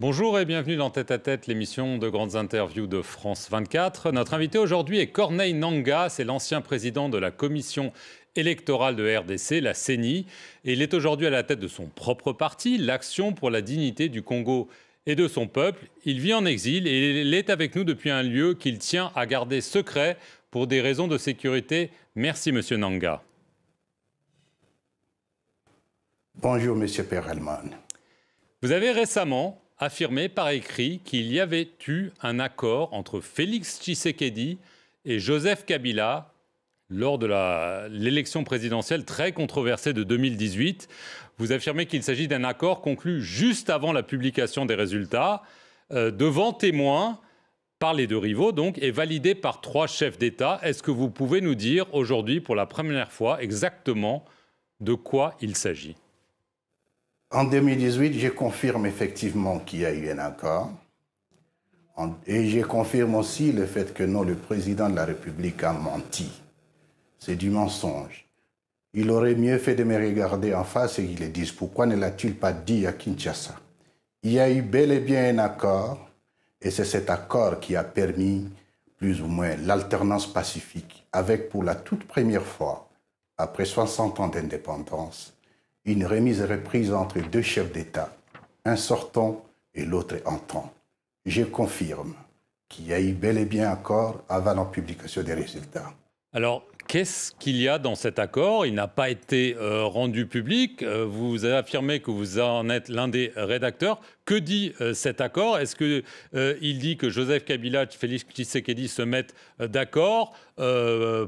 Bonjour et bienvenue dans Tête à Tête, l'émission de grandes interviews de France 24. Notre invité aujourd'hui est Corneille Nanga, c'est l'ancien président de la commission électorale de RDC, la CENI, et il est aujourd'hui à la tête de son propre parti, l'Action pour la dignité du Congo et de son peuple. Il vit en exil et il est avec nous depuis un lieu qu'il tient à garder secret pour des raisons de sécurité. Merci monsieur Nanga. Bonjour monsieur Perelman. Vous avez récemment affirmé par écrit qu'il y avait eu un accord entre Félix Tshisekedi et Joseph Kabila lors de l'élection présidentielle très controversée de 2018. Vous affirmez qu'il s'agit d'un accord conclu juste avant la publication des résultats, euh, devant témoins par les deux rivaux, donc, et validé par trois chefs d'État. Est-ce que vous pouvez nous dire aujourd'hui, pour la première fois, exactement de quoi il s'agit en 2018, je confirme effectivement qu'il y a eu un accord. Et je confirme aussi le fait que non, le président de la République a menti. C'est du mensonge. Il aurait mieux fait de me regarder en face et qu'il me dise. Pourquoi ne l'a-t-il pas dit à Kinshasa Il y a eu bel et bien un accord, et c'est cet accord qui a permis plus ou moins l'alternance pacifique, avec pour la toute première fois, après 60 ans d'indépendance, une remise reprise entre deux chefs d'État, un sortant et l'autre entrant. Je confirme qu'il y a eu bel et bien accord avant la publication des résultats. Alors, Qu'est-ce qu'il y a dans cet accord Il n'a pas été euh, rendu public. Euh, vous avez affirmé que vous en êtes l'un des rédacteurs. Que dit euh, cet accord Est-ce qu'il dit que Joseph Kabila et Félix Tshisekedi se mettent d'accord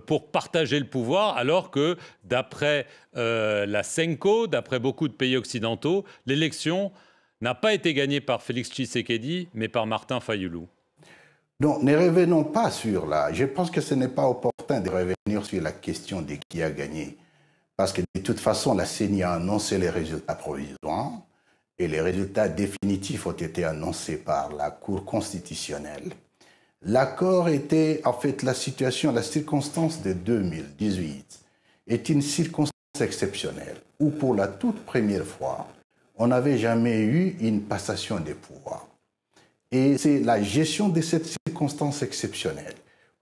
pour partager le pouvoir alors que, d'après la Senko, d'après beaucoup de pays occidentaux, l'élection n'a pas été gagnée par Félix Tshisekedi, mais par Martin Fayoulou Non, ne revenons pas sur là. Je pense que ce n'est pas opportun de revenir sur la question de qui a gagné. Parce que de toute façon, la CENI a annoncé les résultats provisoires et les résultats définitifs ont été annoncés par la Cour constitutionnelle. L'accord était, en fait, la situation, la circonstance de 2018 est une circonstance exceptionnelle où, pour la toute première fois, on n'avait jamais eu une passation des pouvoirs. Et c'est la gestion de cette circonstance exceptionnelle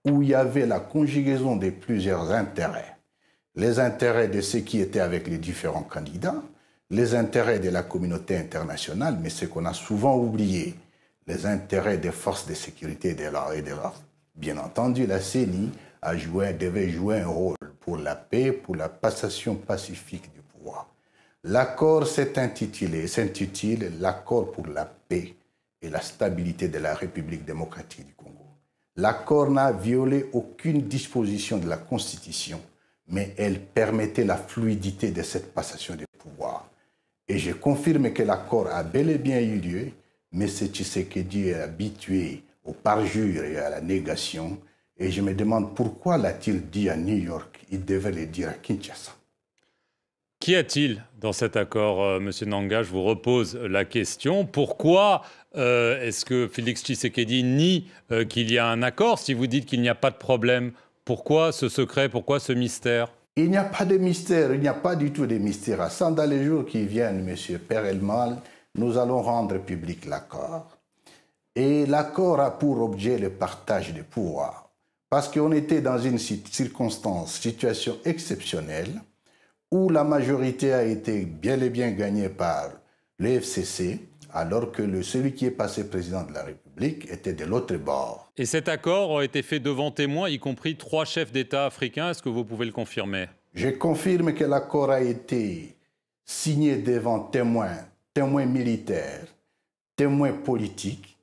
où il y avait la conjugaison de plusieurs intérêts. Les intérêts de ceux qui étaient avec les différents candidats, les intérêts de la communauté internationale, mais ce qu'on a souvent oublié, les intérêts des forces de sécurité et de l'ordre. Bien entendu, la CENI a joué, devait jouer un rôle pour la paix, pour la passation pacifique du pouvoir. L'accord s'est intitulé, s'intitule l'accord pour la paix et la stabilité de la République démocratique du L'accord n'a violé aucune disposition de la Constitution, mais elle permettait la fluidité de cette passation des pouvoirs. Et je confirme que l'accord a bel et bien eu lieu, mais c'est Dieu est habitué au parjure et à la négation, et je me demande pourquoi l'a-t-il dit à New York, il devait le dire à Kinshasa. Qu'y a-t-il dans cet accord, euh, Monsieur Nanga Je vous repose la question. Pourquoi euh, est-ce que Félix Tshisekedi nie euh, qu'il y a un accord Si vous dites qu'il n'y a pas de problème, pourquoi ce secret Pourquoi ce mystère Il n'y a pas de mystère. Il n'y a pas du tout de mystère. À 100 les jours qui viennent, Monsieur Père nous allons rendre public l'accord. Et l'accord a pour objet le partage des pouvoirs. Parce qu'on était dans une circonstance, situation exceptionnelle où la majorité a été bien et bien gagnée par le FCC, alors que celui qui est passé président de la République était de l'autre bord. Et cet accord a été fait devant témoins, y compris trois chefs d'État africains. Est-ce que vous pouvez le confirmer Je confirme que l'accord a été signé devant témoins, témoins militaires, témoins politiques,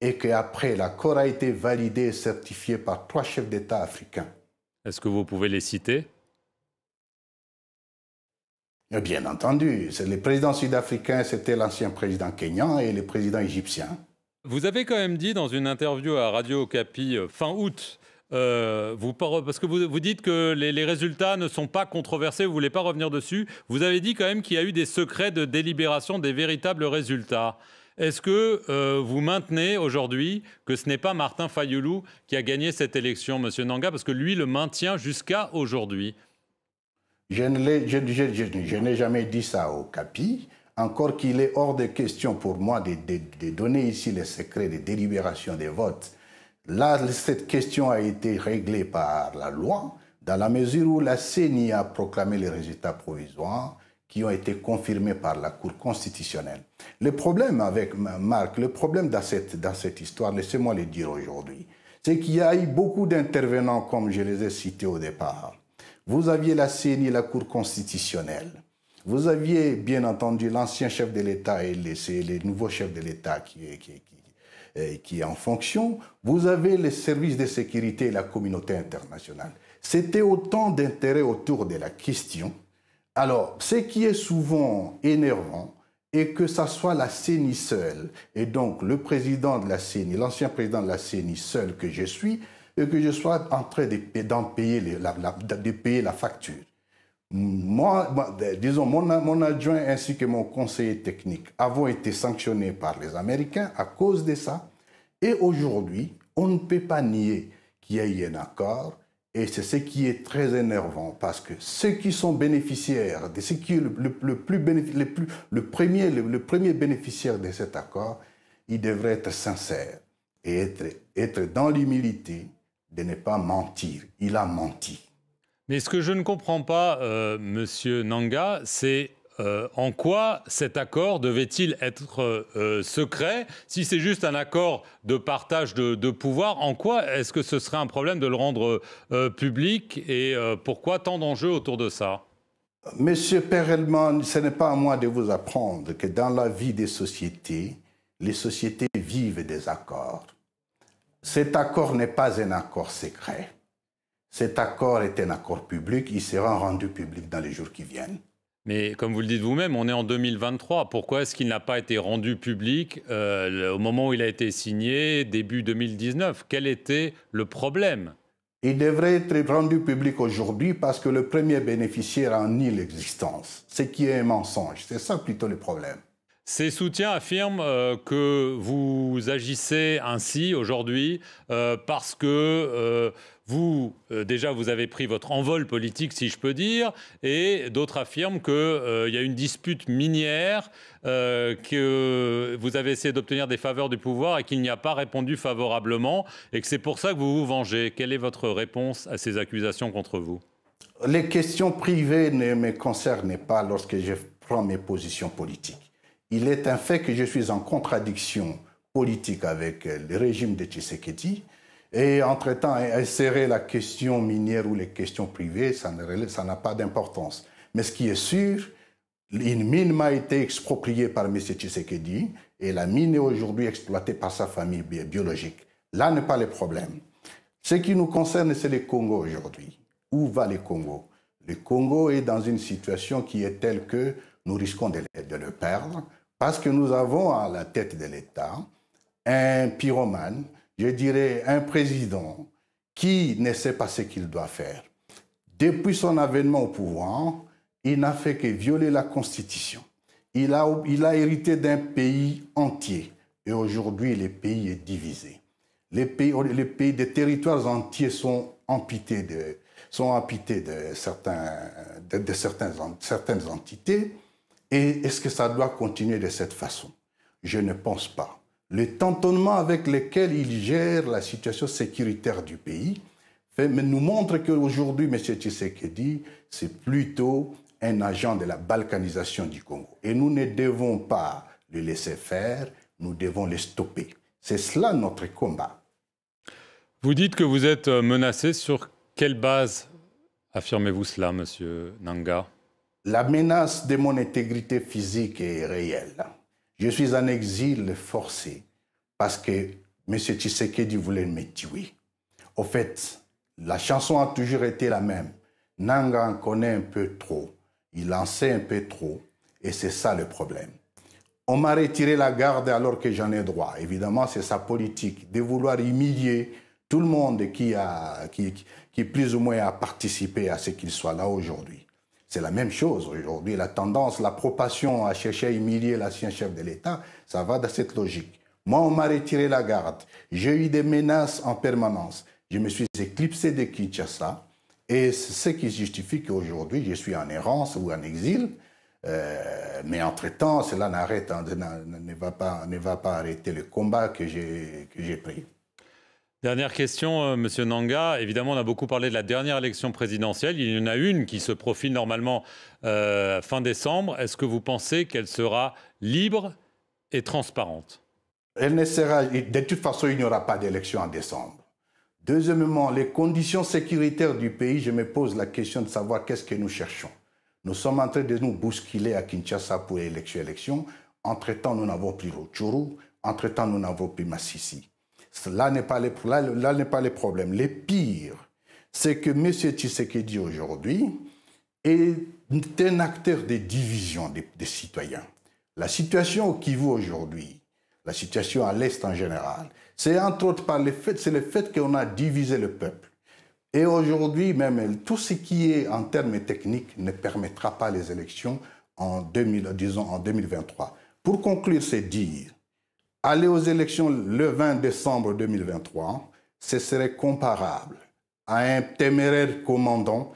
et qu'après, l'accord a été validé et certifié par trois chefs d'État africains. Est-ce que vous pouvez les citer Bien entendu, les présidents sud africains c'était l'ancien président kényan et le président égyptien. Vous avez quand même dit dans une interview à Radio Capi euh, fin août, euh, parce que vous, dites que les, résultats ne sont pas controversés, vous ne voulez pas revenir dessus, vous avez dit quand même qu'il y a eu des secrets de délibération des véritables résultats. Est-ce que euh, vous maintenez aujourd'hui que ce n'est pas Martin Fayoulou qui a gagné cette élection, Monsieur Nanga, parce que lui le maintient jusqu'à aujourd'hui je n'ai jamais dit ça au CAPI, encore qu'il est hors de question pour moi de, de, de donner ici les secrets de délibérations, des votes. Là, cette question a été réglée par la loi, dans la mesure où la CENI a proclamé les résultats provisoires qui ont été confirmés par la Cour constitutionnelle. Le problème avec Marc, le problème dans cette, dans cette histoire, laissez-moi le dire aujourd'hui, c'est qu'il y a eu beaucoup d'intervenants, comme je les ai cités au départ, vous aviez la CNI, la Cour constitutionnelle. Vous aviez bien entendu l'ancien chef de l'État et les, les nouveaux chefs de l'État qui euh, est, qui, en fonction. Vous avez les services de sécurité et la communauté internationale. C'était autant d'intérêts autour de la question. Alors, ce qui est souvent énervant, et que ça soit la CENI seule, et donc le président de la CENI, l'ancien président de la CENI seul que je suis, et que je sois en train de, payer, la, facture. Moi, disons, mon, adjoint ainsi que mon conseiller technique avons été sanctionnés par les Américains à cause de ça. Et aujourd'hui, on ne peut pas nier qu'il y a eu un accord. Et c'est ce qui est très énervant parce que ceux qui sont bénéficiaires, de ce qui le, plus, le, plus le, premier, le, premier bénéficiaire de cet accord, il devrait être sincère et être, être dans l'humilité de ne pas mentir. Il a menti. Mais ce que je ne comprends pas, euh, Monsieur Nanga, c'est euh, en quoi cet accord devait-il être euh, secret Si c'est juste un accord de partage de, pouvoir, en quoi est-ce que ce serait un problème de le rendre public Et pourquoi tant d'enjeux autour de ça Monsieur Perelman, ce n'est pas à moi de vous apprendre que dans la vie des sociétés, les sociétés vivent des accords. Cet accord n'est pas un accord secret. Cet accord est un accord public. Il sera rendu public dans les jours qui viennent. Mais comme vous le dites vous-même, on est en 2023. Pourquoi est-ce qu'il n'a pas été rendu public euh, au moment où il a été signé, début 2019 Quel était le problème Il devrait être rendu public aujourd'hui parce que le premier bénéficiaire en nie l'existence, ce qui est un mensonge. C'est ça plutôt le problème. Ces soutiens affirment euh, que vous agissez ainsi aujourd'hui euh, parce que euh, vous, déjà, vous avez pris votre envol politique, si je peux dire, et d'autres affirment qu'il y a une dispute minière, que vous avez essayé d'obtenir des faveurs du pouvoir et qu'il n'y a pas répondu favorablement, et que c'est pour ça que vous vous vengez. Quelle est votre réponse à ces accusations contre vous Les questions privées ne me concernent pas lorsque je prends mes positions politiques il est un fait que je suis en contradiction politique avec euh, le régime de Tshisekedi. Et entre-temps, insérer la question minière ou les questions privées, ça n'a pas d'importance. Mais ce qui est sûr, une mine m'a été expropriée par M. Tshisekedi et la mine est aujourd'hui exploitée par sa famille biologique. Là n'est pas le problème. Ce qui nous concerne, c'est le Congo aujourd'hui. Où va le Congo Le Congo est dans une situation qui est telle que nous risquons de, le perdre parce que nous avons à la tête de l'État un pyromane, je dirais un président qui ne sait pas ce qu'il doit faire. Depuis son avènement au pouvoir, il n'a fait que violer la Constitution. Il a, il a hérité d'un pays entier. Et aujourd'hui, le pays est divisé. Les pays, les pays des territoires entiers sont amputés de, sont de, certains, de, de certaines entités. Et est-ce que ça doit continuer de cette façon Je ne pense pas. Le tantonnement avec lequel il gère la situation sécuritaire du pays nous montre qu'aujourd'hui, M. Tshisekedi, c'est plutôt un agent de la balkanisation du Congo. Et nous ne devons pas le laisser faire, nous devons le stopper. C'est cela notre combat. Vous dites que vous êtes menacé sur quelle base affirmez-vous cela, Monsieur Nanga la menace de mon intégrité physique est réelle. Je suis en exil forcé parce que M. Tshisekedi voulait me tuer. Au fait, la chanson a toujours été la même. Nanga en connaît un peu trop. Il en sait un peu trop. Et c'est ça le problème. On m'a retiré la garde alors que j'en ai droit. Évidemment, c'est sa politique de vouloir humilier tout le monde qui, a, qui, qui plus ou moins a participé à ce qu'il soit là aujourd'hui. C'est la même chose aujourd'hui. La tendance, la propation à chercher à humilier l'ancien chef de l'État, ça va dans cette logique. Moi, on m'a retiré la garde. J'ai eu des menaces en permanence. Je me suis éclipsé de Kinshasa. Et c'est ce qui justifie qu'aujourd'hui, je suis en errance ou en exil. Euh, mais entre-temps, cela n'arrête, hein, ne, va pas, ne va pas arrêter le combat que j'ai pris. Dernière question, euh, Monsieur Nanga. Évidemment, on a beaucoup parlé de la dernière élection présidentielle. Il y en a une qui se profile normalement euh, fin décembre. Est-ce que vous pensez qu'elle sera libre et transparente Elle ne sera. De toute façon, il n'y aura pas d'élection en décembre. Deuxièmement, les conditions sécuritaires du pays, je me pose la question de savoir qu'est-ce que nous cherchons. Nous sommes en train de nous bousculer à Kinshasa pour élection-élection. Entre-temps, nous n'avons plus Ruchuru. Entre-temps, nous n'avons plus Massissi. Là n'est pas, là, pas le problème. Le pire, c'est que M. dit aujourd'hui est un acteur des divisions des, citoyens. La situation au Kivu aujourd'hui, la situation à l'Est en général, c'est entre autres par le fait, c'est le fait qu'on a divisé le peuple. Et aujourd'hui, même tout ce qui est en termes techniques ne permettra pas les élections en, en 2023. Pour conclure, c'est dire Aller aux élections le 20 décembre 2023, ce serait comparable à un téméraire commandant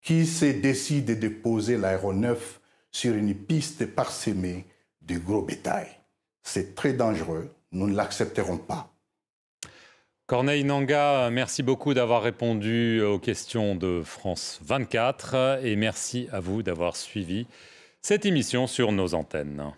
qui s'est décidé de poser l'aéronef sur une piste parsemée de gros bétail. C'est très dangereux, nous ne l'accepterons pas. Corneille Nanga, merci beaucoup d'avoir répondu aux questions de France 24 et merci à vous d'avoir suivi cette émission sur nos antennes.